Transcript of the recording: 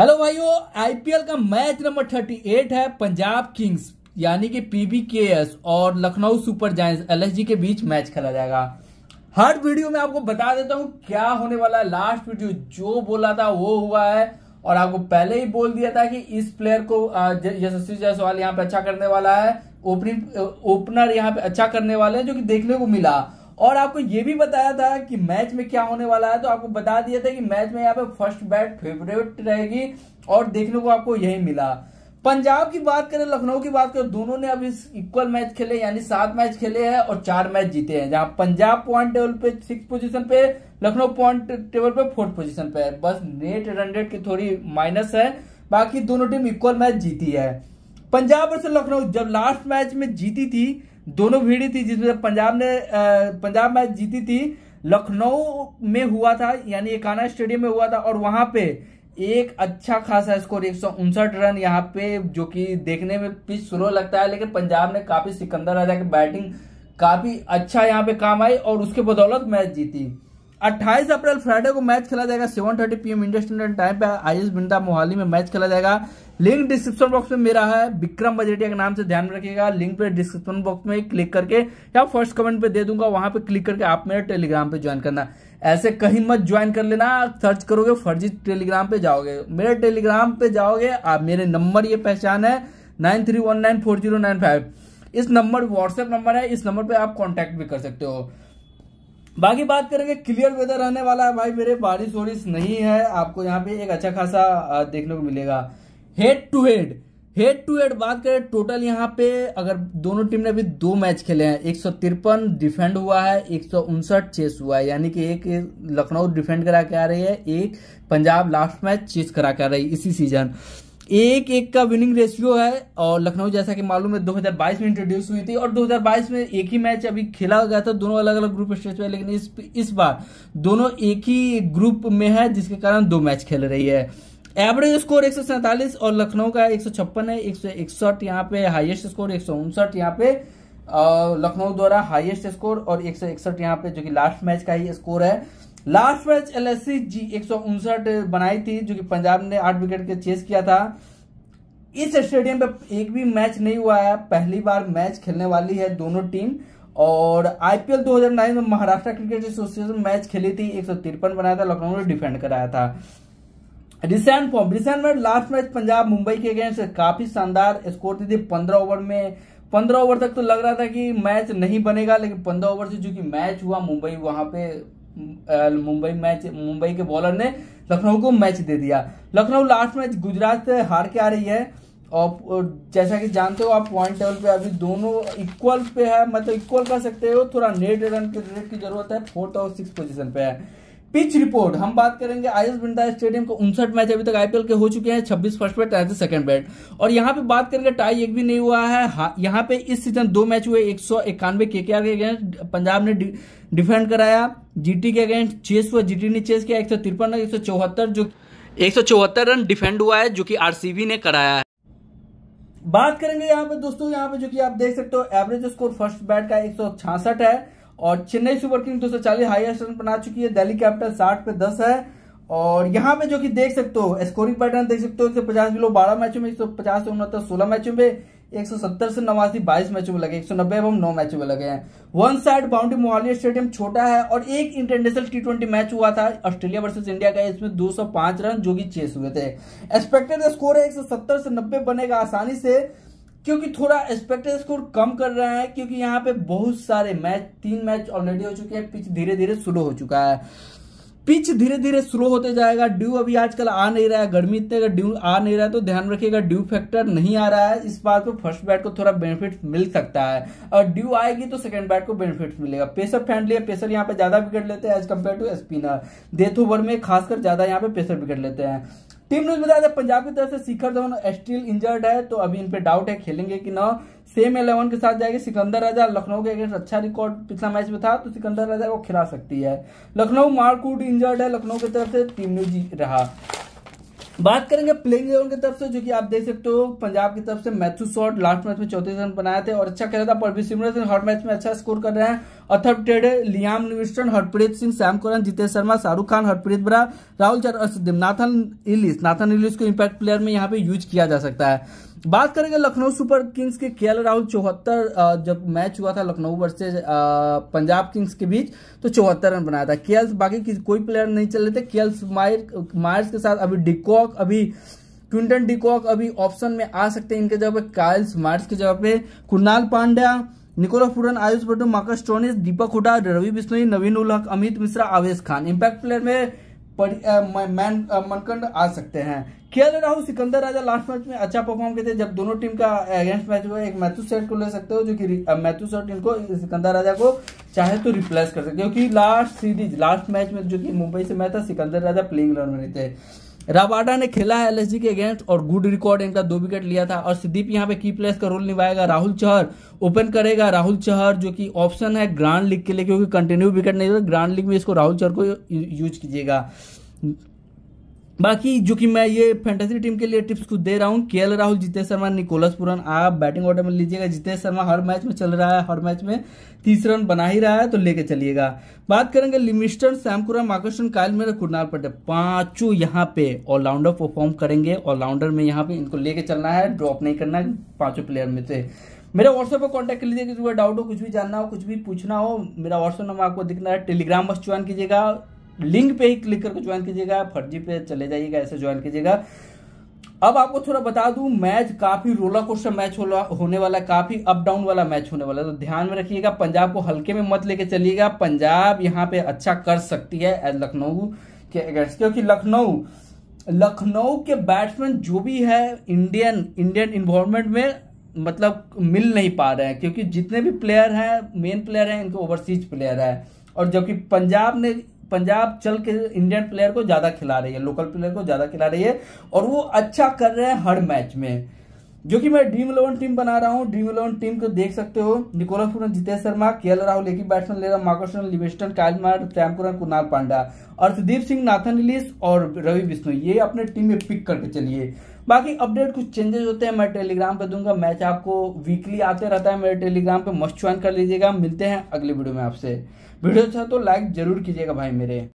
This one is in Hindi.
हेलो भाइयों आईपीएल का मैच नंबर 38 है पंजाब किंग्स यानी कि पीबी एस और लखनऊ सुपर जायंट्स एलएसजी के बीच मैच खेला जाएगा हर वीडियो में आपको बता देता हूं क्या होने वाला है लास्ट वीडियो जो बोला था वो हुआ है और आपको पहले ही बोल दिया था कि इस प्लेयर को यशस्वी जायसवाल यहाँ पे अच्छा करने वाला है ओपनिंग ओपनर यहाँ पे अच्छा करने वाले हैं जो कि देखने को मिला और आपको ये भी बताया था कि मैच में क्या होने वाला है तो आपको बता दिया था कि मैच में यहाँ पे फर्स्ट बैट फेवरेट रहेगी और देखने को आपको यही मिला पंजाब की बात करें लखनऊ की बात करें दोनों ने अभी इक्वल मैच खेले यानी सात मैच खेले हैं और चार मैच जीते हैं जहां पंजाब पॉइंट टेबल पे सिक्स पोजीशन पे लखनऊ पॉइंट टेबल पे फोर्थ पोजीशन पे है बस नेट रन रेट की थोड़ी माइनस है बाकी दोनों टीम इक्वल मैच जीती है पंजाब वर्ष लखनऊ जब लास्ट मैच में जीती थी दोनों भीड़ी थी जिसमें पंजाब ने पंजाब मैच जीती थी लखनऊ में हुआ था यानी एकाना स्टेडियम में हुआ था और वहां पे एक अच्छा खासा स्कोर एक रन यहाँ पे जो कि देखने में पिच स्लो लगता है लेकिन पंजाब ने काफी सिकंदर राजा की बैटिंग काफी अच्छा यहाँ पे काम आई और उसके बदौलत मैच जीती 28 अप्रैल फ्राइडे को मैच खेला जाएगा 7:30 thirty PM Indian standard time पे आई एस बिंदा मोहाली में मैच खेला जाएगा लिंक डिस्क्रिप्शन बॉक्स में मेरा है विक्रम बजेटिया के नाम से ध्यान में रखिएगा लिंक पे डिस्क्रिप्शन बॉक्स में क्लिक करके या फर्स्ट कमेंट पे दे दूंगा वहां पे क्लिक करके आप मेरा टेलीग्राम पे ज्वाइन करना ऐसे कहीं मत ज्वाइन कर लेना सर्च करोगे फर्जी टेलीग्राम पे जाओगे मेरे टेलीग्राम पे जाओगे आप मेरे नंबर ये पहचान है nine three one nine four zero nine five इस नंबर व्हाट्सएप नंबर है इस नंबर पे आप कॉन्टेक्ट भी कर सकते हो बाकी बात करेंगे क्लियर वेदर रहने वाला है भाई मेरे बारिश वारिश नहीं है आपको यहाँ पे एक अच्छा खासा देखने को मिलेगा head to head head to head बात करें टोटल यहाँ पे अगर दोनों टीम ने अभी दो मैच खेले हैं एक सौ तिरपन डिफेंड हुआ है एक सौ उनसठ चेस हुआ है यानी कि एक लखनऊ डिफेंड करा के आ रही है एक पंजाब लास्ट मैच चेस करा के आ रही है इसी सीजन एक एक का विनिंग रेशियो है और लखनऊ जैसा कि मालूम है 2022 में इंट्रोड्यूस हुई थी और 2022 में एक ही मैच अभी खेला गया था दोनों अलग अलग ग्रुप स्टेज पे लेकिन इस इस बार दोनों एक ही ग्रुप में है जिसके कारण दो मैच खेल रही है एवरेज स्कोर एक और लखनऊ का एक है एक सौ यहाँ पे हाइएस्ट स्कोर एक सौ यहाँ पे लखनऊ द्वारा हाइएस्ट स्कोर और एक सौ इकसठ यहाँ पे जो कि लास्ट मैच का ही स्कोर है last match L S C G एक बनाई थी जो कि पंजाब ने आठ विकेट के चेस किया था इस स्टेडियम पे एक भी मैच नहीं हुआ है पहली बार मैच खेलने वाली है दोनों टीम और आईपीएल 2009 में महाराष्ट्र क्रिकेट एसोसिएशन मैच खेली थी एक बनाया था लखनऊ ने डिफेंड कराया था रिसेंट फॉर्म रिसेंट में लास्ट मैच पंजाब मुंबई के अगेंस्ट काफी शानदार स्कोर दी थी पंद्रह ओवर में पंद्रह ओवर तक तो लग रहा था कि मैच नहीं बनेगा लेकिन पंद्रह ओवर से जो कि मैच हुआ मुंबई वहां पे मुंबई मैच मुंबई के बॉलर ने लखनऊ को मैच दे दिया लखनऊ लास्ट मैच गुजरात हार के आ रही है और जैसा कि जानते हो आप पॉइंट टेबल पे अभी दोनों इक्वल पे है मतलब इक्वल कर सकते हो थोड़ा नेट रन की जरूरत है फोर्थ और सिक्स पोजिशन पे है पिच रिपोर्ट हम बात करेंगे आई एस बिंदा स्टेडियम को उनसठ मैच अभी तक आईपीएल के हो चुके हैं छब्बीस फर्स्ट बैट तैतीस सेकंड बैट और यहाँ पे बात करेंगे टाई एक भी नहीं हुआ है हाँ, यहाँ पे इस सीजन दो मैच हुए एक सौ इक्यानवे के के अगेंस्ट पंजाब ने डिफेंड कराया जीटी के अगेंस्ट चेस हुआ जीटी ने चेस किया एक सौ तिरपन एक सौ चौहत्तर जो एक सौ चौहत्तर रन डिफेंड हुआ है जो कि आरसीबी ने कराया है बात करेंगे यहाँ पे दोस्तों यहाँ पे जो कि आप देख सकते हो एवरेज स्कोर फर्स्ट बैट का एक है और चेन्नई सुपर किंग्स दो सौ चालीस हाईएस्ट रन बना चुकी है दिल्ली कैपिटल साठ पे दस है और यहाँ पे जो कि देख सकते हो स्कोरिंग पैटर्न देख सकते हो एक सौ पचास बिलो बारह मैचों में एक सौ पचास से उनहत्तर सोलह मैचों में एक सौ सत्तर से नवासी बाईस मैचों में लगे एक सौ नब्बे एवं नौ मैचों में लगे हैं one side boundary Mohali stadium छोटा है और एक इंटरनेशनल टी ट्वेंटी मैच हुआ था ऑस्ट्रेलिया वर्सेस इंडिया का इसमें दो सौ पांच रन जो कि चेस हुए थे एक्सपेक्टेड स्कोर है एक सौ सत्तर से नब्बे बनेगा आसानी से क्योंकि थोड़ा एक्सपेक्टेड स्कोर कम कर रहे हैं क्योंकि यहाँ पे बहुत सारे मैच तीन मैच ऑलरेडी हो चुके हैं पिच धीरे धीरे स्लो हो चुका है पिच धीरे धीरे स्लो होते जाएगा ड्यू अभी आजकल आ नहीं रहा है गर्मी इतने का ड्यू आ नहीं रहा है तो ध्यान रखिएगा ड्यू फैक्टर नहीं आ रहा है इस बात पे फर्स्ट बैट को थोड़ा बेनिफिट मिल सकता है और ड्यू आएगी तो सेकंड बैट को बेनिफिट मिलेगा पेसर फ्रेंडली है पेसर यहाँ पे ज्यादा विकेट लेते हैं as compare to spinner death over over में खासकर ज्यादा यहाँ पे पेसर विकेट लेते हैं टीम न्यूज बता दें पंजाब की तरफ से शिखर धवन स्टिल इंजर्ड है तो अभी इन पे डाउट है खेलेंगे कि ना सेम इलेवन के साथ जाएगी सिकंदर राजा लखनऊ के अगेंस्ट अच्छा रिकॉर्ड पिछला मैच में था तो सिकंदर राजा को खिला सकती है लखनऊ मारकूट इंजर्ड है लखनऊ की तरफ से टीम न्यूज रहा बात करेंगे प्लेइंग इलेवन की तरफ से जो कि आप देख सकते हो पंजाब की तरफ से मैथ्यू शॉर्ट लास्ट मैच में चौतीस रन बनाए थे और अच्छा खेला था परवीर सिमरन सिंह हर मैच में अच्छा स्कोर कर रहे हैं Atharva Taide Liam Livingstone Harpreet Singh Sam Curran Jitesh Sharma Shahrukh Khan Harpreet Brar Rahul चार और नाथन इलिस नाथन इलिस को इम्पैक्ट प्लेयर में यहाँ पे यूज किया जा सकता है बात करेंगे लखनऊ सुपर किंग्स के के राहुल चौहत्तर जब मैच हुआ था लखनऊ वर्सेज पंजाब किंग्स के बीच तो चौहत्तर रन बनाया था केल्स बाकी किसी कोई प्लेयर नहीं चल रहे थे के मायर मायर्स के साथ अभी डिकॉक अभी क्विंटन डिकॉक अभी ऑप्शन में आ सकते हैं इनके जगह पे कायल्स मार्स के जगह पे कुणाल पांड्या निकोला फूरन आयुष भट्टो Marcus Stoinis Deepak Hooda Ravi Bishnoi Naveen ul Haq Amit Mishra Avesh Khan impact player में मैन मनकंड आ सकते हैं खेल राहुल सिकंदर राजा लास्ट मैच में अच्छा परफॉर्म किए थे जब दोनों टीम का अगेंस्ट मैच हुआ एक मैथ्यू सेट को ले सकते हो जो कि मैथ्यू सेट इनको सिकंदर राजा को चाहे तो रिप्लेस कर सकते हो क्योंकि लास्ट सीरीज लास्ट मैच में जो कि मुंबई से मैच था सिकंदर राजा प्लेइंग रन में थे राबाडा ने खेला है एलएसजी के अगेंस्ट और गुड रिकॉर्ड इनका दो विकेट लिया था और सिद्दीप यहाँ पे की प्लेस का रोल निभाएगा राहुल चहर ओपन करेगा राहुल चहर जो कि ऑप्शन है ग्रांड लीग के लिए क्योंकि कंटिन्यू विकेट नहीं ग्रांड लीग में इसको राहुल चहर को यूज कीजिएगा बाकी जो कि मैं ये फैंटेसी टीम के लिए टिप्स कुछ दे रहा हूँ के राहुल जितेश शर्मा निकोलस पुरन आप बैटिंग ऑर्डर में लीजिएगा जितेश शर्मा हर मैच में चल रहा है हर मैच में तीस रन बना ही रहा है तो लेके चलिएगा बात करेंगे लिमिस्टन सैमकुरा माकर्षण कायल मेरा कुरनाल पटे पांचों यहाँ पे ऑलराउंडर परफॉर्म करेंगे ऑलराउंडर में यहाँ पे इनको लेके चलना है ड्रॉप नहीं करना है पांचों प्लेयर में से मेरे व्हाट्सएप पर कॉन्टेक्ट कर लीजिए किसी डाउट हो कुछ भी जानना हो कुछ भी पूछना हो मेरा व्हाट्सएप नंबर आपको दिखना है टेलीग्राम बस ज्वाइन कीजिएगा लिंक पे ही क्लिक करके ज्वाइन कीजिएगा फर्जी पे चले जाइएगा ऐसे ज्वाइन कीजिएगा अब आपको थोड़ा बता दूं मैच काफी रोला कोर्स मैच होने वाला है काफी अप डाउन वाला मैच होने वाला है तो ध्यान में रखिएगा पंजाब को हल्के में मत लेके चलिएगा पंजाब यहाँ पे अच्छा कर सकती है एज लखनऊ के अगेंस्ट क्योंकि लखनऊ लखनऊ के बैट्समैन जो भी है इंडियन इंडियन इन्वायरमेंट में मतलब मिल नहीं पा रहे हैं क्योंकि जितने भी प्लेयर हैं मेन प्लेयर हैं इनके ओवरसीज प्लेयर है और जबकि पंजाब ने पंजाब चल के इंडियन प्लेयर को ज्यादा खिला रही है लोकल प्लेयर को ज्यादा खिला रही है और वो अच्छा कर रहे हैं हर मैच में जो कि मैं ड्रीम इलेवन टीम बना रहा हूँ ड्रीम इलेवन टीम को देख सकते हो निकोलस पुरन जितेश शर्मा के एल राहुल एक ही बैट्समैन ले रहा मार्कोसन लिवेस्टन कायल मार श्यामपुरन कुनाल पांडा अर्थदीप सिंह नाथन रिलीस और रवि विष्णु ये अपने टीम में पिक करके चलिए बाकी अपडेट कुछ चेंजेस होते हैं मैं टेलीग्राम पे दूंगा मैच आपको वीकली आते रहता है मेरे टेलीग्राम पे मस्ट ज्वाइन कर लीजिएगा मिलते हैं अगले वीडियो में आपसे वीडियो अच्छा तो लाइक जरूर कीजिएगा भाई मेरे